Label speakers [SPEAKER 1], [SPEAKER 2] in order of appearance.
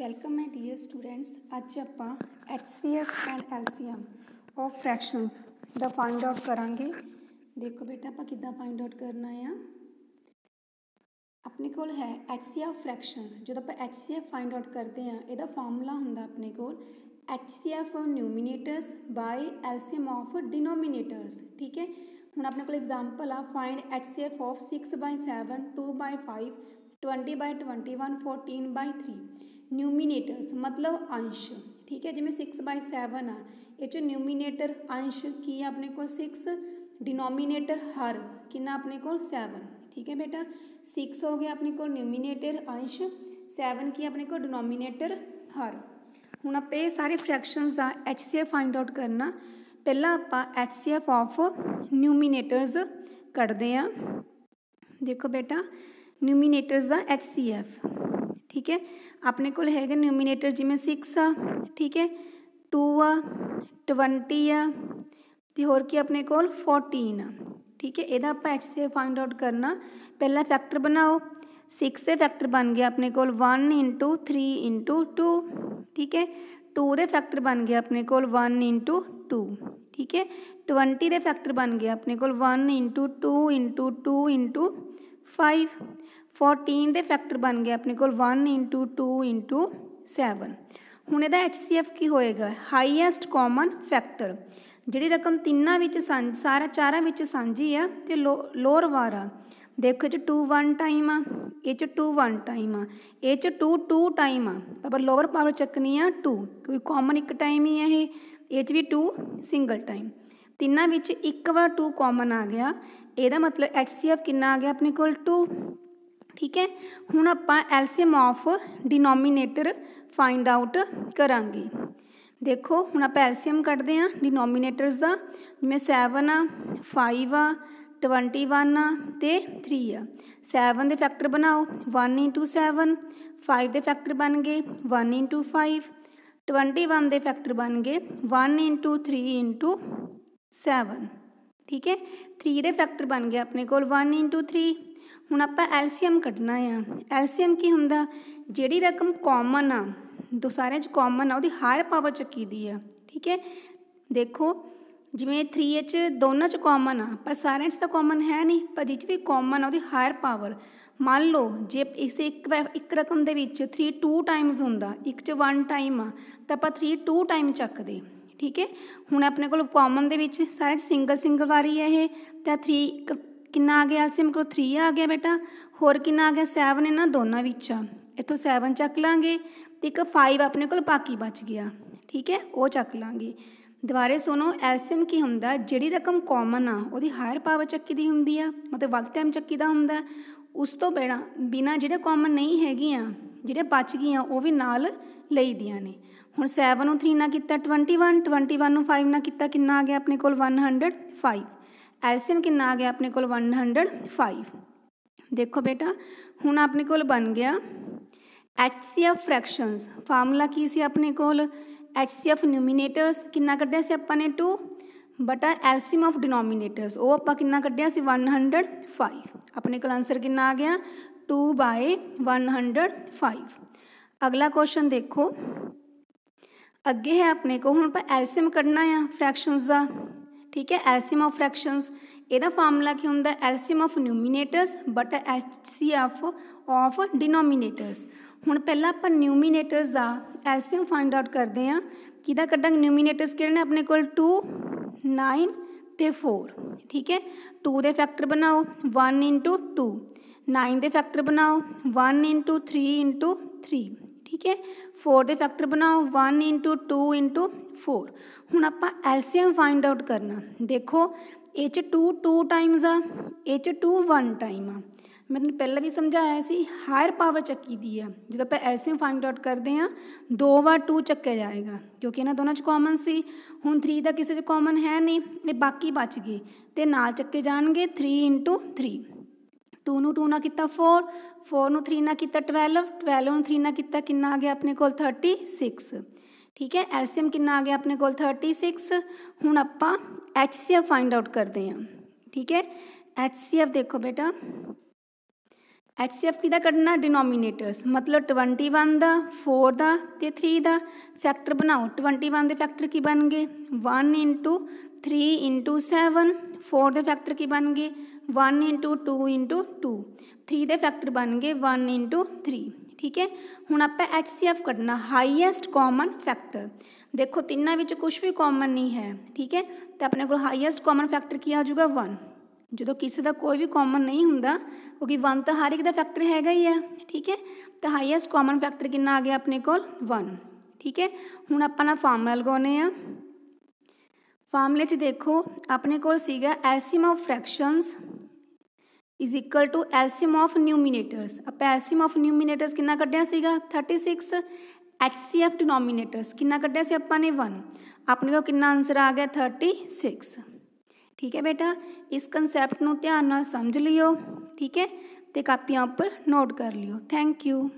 [SPEAKER 1] welcome my Deir students अच्छ आप H C F and L C M of fraction the find out करा देखो बेटा आप कि फाइंड आउट करना है अपने को एच सी एफ फ्रैक्शन जो आप H C F find out करते हैं यह फॉर्मूला हों अपने को H C F numerators by L C M of denominators ठीक है हूँ अपने को एग्जाम्पल आ find H C F of six by seven two by five twenty by twenty one fourteen by three numerators मतलब अंश ठीक है जिनमें सिक्स बाय सैवन आ ये न्यूमिनेटर अंश की अपने को सिक्स डिनोमिनेटर हर कि अपने को सैवन ठीक है बेटा सिक्स हो गया अपने को न्यूमीनेटर अंश सैवन की अपने को डिनोमीनेटर हर हूँ आप सारे फ्रैक्शन का H C F find out करना पहला आप H C F of numerators ਕੱਢਦੇ ਆ ਦੇਖੋ ਬੇਟਾ ਨਿਊਮੀਨੇਟਰਸ ਦਾ HCF ठीक है अपने को न्यूमीनेटर जिमें सिक्स आ ठीक है टू आ ट्वेंटी आ होर की अपने को फोर्टीन ठीक है यदा आप से फाइंड आउट करना पहला फैक्टर बनाओ सिक्स के फैक्टर बन गया अपने को one into three into two ठीक है टू के फैक्टर बन गया अपने को वन इंटू टू ठीक है ट्वेंटी के फैक्टर बन गया अपने को one into two into two into five 14 ਦੇ ਫੈਕਟਰ ਬਣ ਗਏ ਆਪਣੇ ਕੋਲ 1 2 7 ਹੁਣ ਇਹਦਾ HCF ਕੀ ਹੋਏਗਾ ਹਾਈਐਸਟ ਕਾਮਨ ਫੈਕਟਰ ਜਿਹੜੀ ਰਕਮ ਤਿੰਨਾਂ ਵਿੱਚ ਸਾਰਾ ਚਾਰਾਂ ਵਿੱਚ ਸਾਂਝੀ ਆ ਤੇ ਲੋਅਰ ਵਾਰਾ ਦੇਖੋ ਇਹ ਚ 2 1 ਟਾਈਮ ਆ ਇਹ ਚ 2 1 ਟਾਈਮ ਆ ਇਹ ਚ 2 2 ਟਾਈਮ ਆ ਪਰ ਲੋਅਰ ਪਾਵਰ ਚੱਕਣੀ ਆ 2 ਕੋਈ ਕਾਮਨ ਇੱਕ ਟਾਈਮ ਹੀ ਆ ਇਹ ਇਹ ਚ ਵੀ 2 ਸਿੰਗਲ ਟਾਈਮ ਤਿੰਨਾਂ ਵਿੱਚ ਇੱਕ ਵਾਰ 2 ਕਾਮਨ ਆ ਗਿਆ ਇਹਦਾ ਮਤਲਬ HCF ਕਿੰਨਾ ਆ ਗਿਆ ਆਪਣੇ ਕੋਲ 2 ਠੀਕ ਹੈ ਹੁਣ ਆਪਾਂ LCM of denominator find out ਕਰਾਂਗੇ ਦੇਖੋ ਹੁਣ ਆਪਾਂ ਐਲਸੀਐਮ ਕੱਢਦੇ ਹਾਂ ਡਿਨੋਮੀਨੇਟਰਸ ਦਾ ਜਿਵੇਂ 7 ਆ 5 ਆ 21 ਆ ਤੇ 3 ਆ 7 ਦੇ ਫੈਕਟਰ ਬਣਾਓ 1 7 5 ਦੇ ਫੈਕਟਰ ਬਣ ਗਏ 1 5 21 ਦੇ ਫੈਕਟਰ ਬਣ ਗਏ 1 3 7 ਠੀਕ ਹੈ 3 ਦੇ ਫੈਕਟਰ ਬਣ ਗਿਆ ਆਪਣੇ ਕੋਲ 1 3 ਹੁਣ ਆਪਾਂ ਐਲਸੀਐਮ ਕੱਢਣਾ ਆ ਐਲਸੀਐਮ ਕੀ ਹੁੰਦਾ ਜਿਹੜੀ ਰਕਮ ਕਾਮਨ ਆ ਦੋ ਸਾਰਿਆਂ 'ਚ ਕਾਮਨ ਆ ਉਹਦੀ ਹਾਇਰ ਪਾਵਰ ਚੱਕੀ ਦੀ ਆ ਠੀਕ ਹੈ ਦੇਖੋ ਜਿਵੇਂ 3 'ਚ ਦੋਨਾਂ 'ਚ ਕਾਮਨ ਆ ਪਰ ਸਾਰਿਆਂ 'ਚ ਤਾਂ ਕਾਮਨ ਹੈ ਨਹੀਂ ਪਰ ਜਿੱਚ 'ਚ ਵੀ ਕਾਮਨ ਆ ਉਹਦੀ ਹਾਇਰ ਪਾਵਰ ਮੰਨ ਲਓ ਜੇ ਇਸ ਇੱਕ ਇੱਕ ਰਕਮ ਦੇ ਵਿੱਚ 3 2 ਟਾਈਮਸ ਹੁੰਦਾ ਇੱਕ 'ਚ 1 ਟਾਈਮ ਆ ਤਾਂ ਆਪਾਂ 3 2 ਟਾਈਮ ਚੱਕਦੇ ਠੀਕ ਹੈ ਹੁਣ ਆਪਣੇ ਕੋਲ ਕਾਮਨ ਦੇ ਵਿੱਚ ਸਾਰੇ ਸਿੰਗਲ ਸਿੰਗਲ ਵਾਰੀ ਹੈ ਇਹ ਤਾਂ 3 ਕਿੰਨਾ ਆ ਗਿਆ ਐਲਸੀਐਮ ਕਰੋ 3 ਆ ਗਿਆ ਬੇਟਾ ਹੋਰ ਕਿੰਨਾ ਆ ਗਿਆ 7 ਇਹਨਾਂ ਦੋਨਾਂ ਵਿੱਚ ਇੱਥੋਂ 7 ਚੱਕ ਲਾਂਗੇ ਤੇ ਇੱਕ 5 ਆਪਣੇ ਕੋਲ ਬਾਕੀ ਬਚ ਗਿਆ ਠੀਕ ਹੈ ਉਹ ਚੱਕ ਲਾਂਗੇ ਦੁਬਾਰੇ ਸੁਣੋ ਐਲਸੀਐਮ ਕੀ ਹੁੰਦਾ ਜਿਹੜੀ ਰਕਮ ਕਾਮਨ ਆ ਉਹਦੀ ਹਾਇਰ ਪਾਵਰ ਚੱਕੀ ਦੀ ਹੁੰਦੀ ਆ ਮਤਲਬ ਵੱਧ ਟਾਈਮ ਚੱਕੀ ਦਾ ਹੁੰਦਾ ਉਸ ਤੋਂ ਬਿਨਾ ਬਿਨਾ ਜਿਹੜੇ ਕਾਮਨ ਨਹੀਂ ਹੈਗੀਆਂ ਜਿਹੜੇ ਬਚ ਗਈਆਂ ਉਹ ਵੀ ਨਾਲ ਲਈ ਦੀਆਂ ਨੇ हूँ सैवन थ्री ना किता twenty one twenty one five ना किता कि आ गया अपने को वन हंडर्ड फाइव एलसीएम कि आ गया अपने को वन हंडर्ड फाइव देखो बेटा हूँ अपने को बन गया H C F fraction formula की से अपने कोल एच सी एफ न्यूमीनेटर्स कि क्ढ़िया से अपने टू बटा एलसीम ऑफ डिनोमीनेटर वो आप कि क्या से वन हंडर्ड फाइव अपने को आंसर कि आ गया two by one hundred five अगला क्वेश्चन देखो ਅੱਗੇ ਹੈ ਆਪਣੇ ਕੋ ਹੁਣ ਆਪਾਂ ਐਲਸੀਐਮ ਕੱਢਣਾ ਆ ਫ੍ਰੈਕਸ਼ਨਸ ਦਾ ਠੀਕ ਹੈ ਐਲਸੀਐਮ ਆਫ ਫ੍ਰੈਕਸ਼ਨਸ ਇਹਦਾ ਫਾਰਮੂਲਾ ਕੀ ਹੁੰਦਾ LCM of numerators but HCF of denominators ਹੁਣ ਪਹਿਲਾਂ ਆਪਾਂ ਨਿਊਮੀਨੇਟਰਸ ਦਾ ਐਲਸੀਐਮ ਫਾਈਂਡ ਆਊਟ ਕਰਦੇ ਆ ਕਿਹਦਾ ਕੱਢਾਂਗੇ ਨਿਊਮੀਨੇਟਰਸ ਕਿਹੜੇ ਨੇ ਆਪਣੇ ਕੋਲ 2 9 ਤੇ 4 ਠੀਕ ਹੈ 2 ਦੇ ਫੈਕਟਰ ਬਣਾਓ 1 2 9 ਦੇ ਫੈਕਟਰ ਬਣਾਓ 1 3 3 ਠੀਕ ਹੈ 4 ਦੇ ਫੈਕਟਰ ਬਣਾਓ 1 into 2 into 4 ਹੁਣ ਆਪਾਂ ਐਲਸੀਐਮ ਫਾਈਂਡ ਆਊਟ ਕਰਨਾ ਦੇਖੋ ਇਹ ਚ 2 2 ਟਾਈਮਸ ਆ ਇਹ ਚ 2 1 ਟਾਈਮ ਆ ਮੈਂ ਤੁਹਾਨੂੰ ਪਹਿਲਾਂ ਵੀ ਸਮਝਾਇਆ ਸੀ ਹਾਇਰ ਪਾਵਰ ਚੱਕੀ ਦੀ ਆ ਜਦੋਂ ਆਪਾਂ ਐਲਸੀਐਮ ਫਾਈਂਡ ਆਊਟ ਕਰਦੇ ਆ ਦੋ ਵਾਰ 2 ਚੱਕਿਆ ਜਾਏਗਾ ਕਿਉਂਕਿ ਇਹਨਾਂ ਦੋਨਾਂ 'ਚ ਕਾਮਨ ਸੀ ਹੁਣ 3 ਦਾ ਕਿਸੇ 'ਚ ਕਾਮਨ ਹੈ ਨਹੀਂ ਇਹ ਬਾਕੀ ਬਚ ਗਏ ਤੇ ਨਾਲ ਚੱਕੇ ਜਾਣਗੇ 3 3 टू नू टू ना कितना फोर फोर नू थ्री ना कितना ट्वेल्व ट्वेल्व नू थ्री ना कितना कि आ गया अपने को थर्टी सिक्स ठीक है एलसीएम कि आ गया अपने को थर्टी सिक्स हूँ आप H C F find out करते हैं ठीक है एच सी एफ देखो बेटा एच सी एफ कि कढ़ना डिनोमीनेटर्स मतलब ट्वेंटी वन का फोर का थ्री का फैक्टर बनाओ ट्वेंटी वन के फैक्टर की बन गए one into three into seven four के फैक्टर की बन गए 1 ਇੰਟੂ 2 ਇੰਟੂ 2 3 ਦੇ ਫੈਕਟਰ ਬਣ ਗਏ 1 ਇੰਟੂ 3 ਠੀਕ ਹੈ ਹੁਣ ਆਪਾਂ ਐਚ ਸੀ ਐਫ ਕੱਢਣਾ ਹਾਈਐਸਟ ਕਾਮਨ ਫੈਕਟਰ ਦੇਖੋ ਤਿੰਨਾਂ ਵਿੱਚ ਕੁਝ ਵੀ ਕਾਮਨ ਨਹੀਂ ਹੈ ਠੀਕ ਹੈ ਤੇ ਆਪਣੇ ਕੋਲ ਹਾਈਐਸਟ ਕਾਮਨ ਫੈਕਟਰ ਕੀ ਆ ਜਾਊਗਾ 1 ਜਦੋਂ ਕਿਸੇ ਦਾ ਕੋਈ ਵੀ ਕਾਮਨ ਨਹੀਂ ਹੁੰਦਾ ਕਿਉਂਕਿ 1 ਤਾਂ ਹਰ ਇੱਕ ਦਾ ਫੈਕਟਰ ਹੈਗਾ ਹੀ ਆ ਠੀਕ ਹੈ ਤਾਂ ਹਾਈਐਸਟ ਕਾਮਨ ਫੈਕਟਰ ਕਿੰਨਾ ਆ ਗਿਆ ਆਪਣੇ ਕੋਲ 1 ਠੀਕ ਹੈ ਹੁਣ ਆਪਾਂ ਨਾ ਫਾਰਮੂਲਾ ਲਗਾਉਨੇ ਆ ਫਾਰਮੂਲੇ 'ਚ ਦੇਖੋ ਆਪਣੇ ਕੋਲ ਸੀਗਾ LCM of fractions is equal to LCM of numerators अब एल्शियम ऑफ न्यूमिनेटर्स कितना ਕੱਢਿਆ ਸੀਗਾ 36 HCF डिनोमिनेटर्स कितना ਕੱਢਿਆ ਸੀ ਆਪਾਂ ਨੇ 1 ਆਪਣੇ ਕੋਲ ਕਿੰਨਾ ਆਨਸਰ ਆ ਗਿਆ 36 ਠੀਕ ਹੈ ਬੇਟਾ ਇਸ ਕਨਸੈਪਟ ਨੂੰ ਧਿਆਨ ਨਾਲ ਸਮਝ ਲਿਓ ਠੀਕ ਹੈ ਤੇ ਕਾਪੀਆਂ ਉੱਪਰ ਨੋਟ ਕਰ ਲਿਓ ਥੈਂਕ ਯੂ